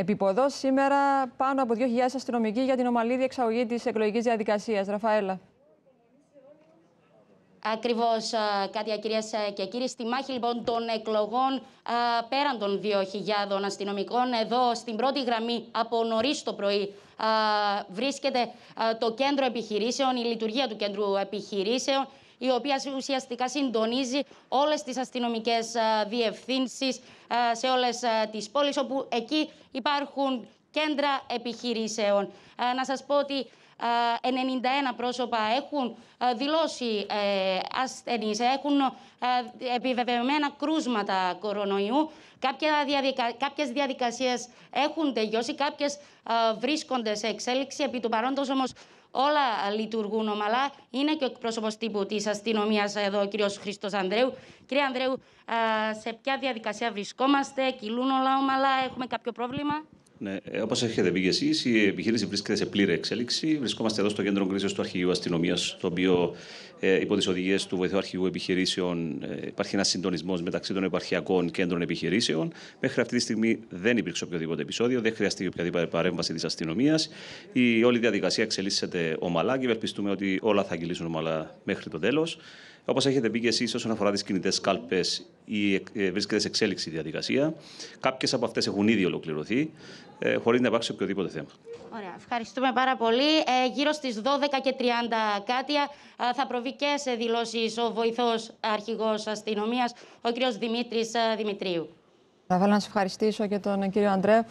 Επιποδό σήμερα πάνω από 2.000 αστυνομικοί για την ομαλή διεξαγωγή της εκλογικής διαδικασίας. Ραφαέλα. Ακριβώς, ε, Κάτια, κυρίες ε, και κύριοι. Στη μάχη λοιπόν των εκλογών ε, πέραν των 2.000 αστυνομικών, εδώ στην πρώτη γραμμή από νωρίς το πρωί βρίσκεται το κέντρο επιχειρήσεων, η λειτουργία του κέντρου επιχειρήσεων η οποία ουσιαστικά συντονίζει όλες τις αστυνομικές ε, διευθύνσεις ε, σε όλες τις πόλεις, όπου εκεί υπάρχουν κέντρα επιχειρήσεων. Ε, να σας πω ότι 91 πρόσωπα έχουν δηλώσει ασθενείς, έχουν επιβεβαιωμένα κρούσματα κορονοϊού. Κάποιες διαδικασίες έχουν τελειώσει, κάποιες βρίσκονται σε εξέλιξη. Επί του παρόντος όμως όλα λειτουργούν ομαλά. Είναι και ο εκπρόσωπος τύπου της αστυνομίας εδώ, ο κ. Χρήστος Ανδρέου. Κύριε Ανδρέου, σε ποια διαδικασία βρισκόμαστε, κυλούν όλα ομαλά, έχουμε κάποιο πρόβλημα. Ναι, ε, Όπως έχετε πει και εσείς, η επιχείρηση βρίσκεται σε πλήρη εξέλιξη. Βρισκόμαστε εδώ στο κέντρο κρίσεως του Αρχηγείου Αστυνομίας, το οποίο ε, υπό τις οδηγίες του Βοηθού Αρχηγού Επιχειρήσεων ε, υπάρχει ένας συντονισμός μεταξύ των επαρχιακών κέντρων επιχειρήσεων. Μέχρι αυτή τη στιγμή δεν υπήρξε οποιοδήποτε επεισόδιο, δεν χρειαστεί οποιαδήποτε παρέμβαση της αστυνομίας. Η όλη διαδικασία εξελίσσεται ομαλά και ευελπιστούμε ότι όλα θα κυλήσουν ομαλά μέχρι το τέλος. Όπως έχετε πει και εσείς, όσον αφορά τις κινητές κάλπες, ε, βρίσκεται σε εξέλιξη η διαδικασία. Κάποιες από αυτές έχουν ήδη ολοκληρωθεί, ε, χωρίς να υπάρξει οποιοδήποτε θέμα. Ωραία, ευχαριστούμε πάρα πολύ. Ε, γύρω στις 12 και 30 κάτι ε, θα προβεί και σε δηλώσεις ο βοηθός αρχηγός αστυνομίας, ο κ. Δημήτρη Δημητρίου. Θα ήθελα να σας ευχαριστήσω και τον κύριο Αντρέ.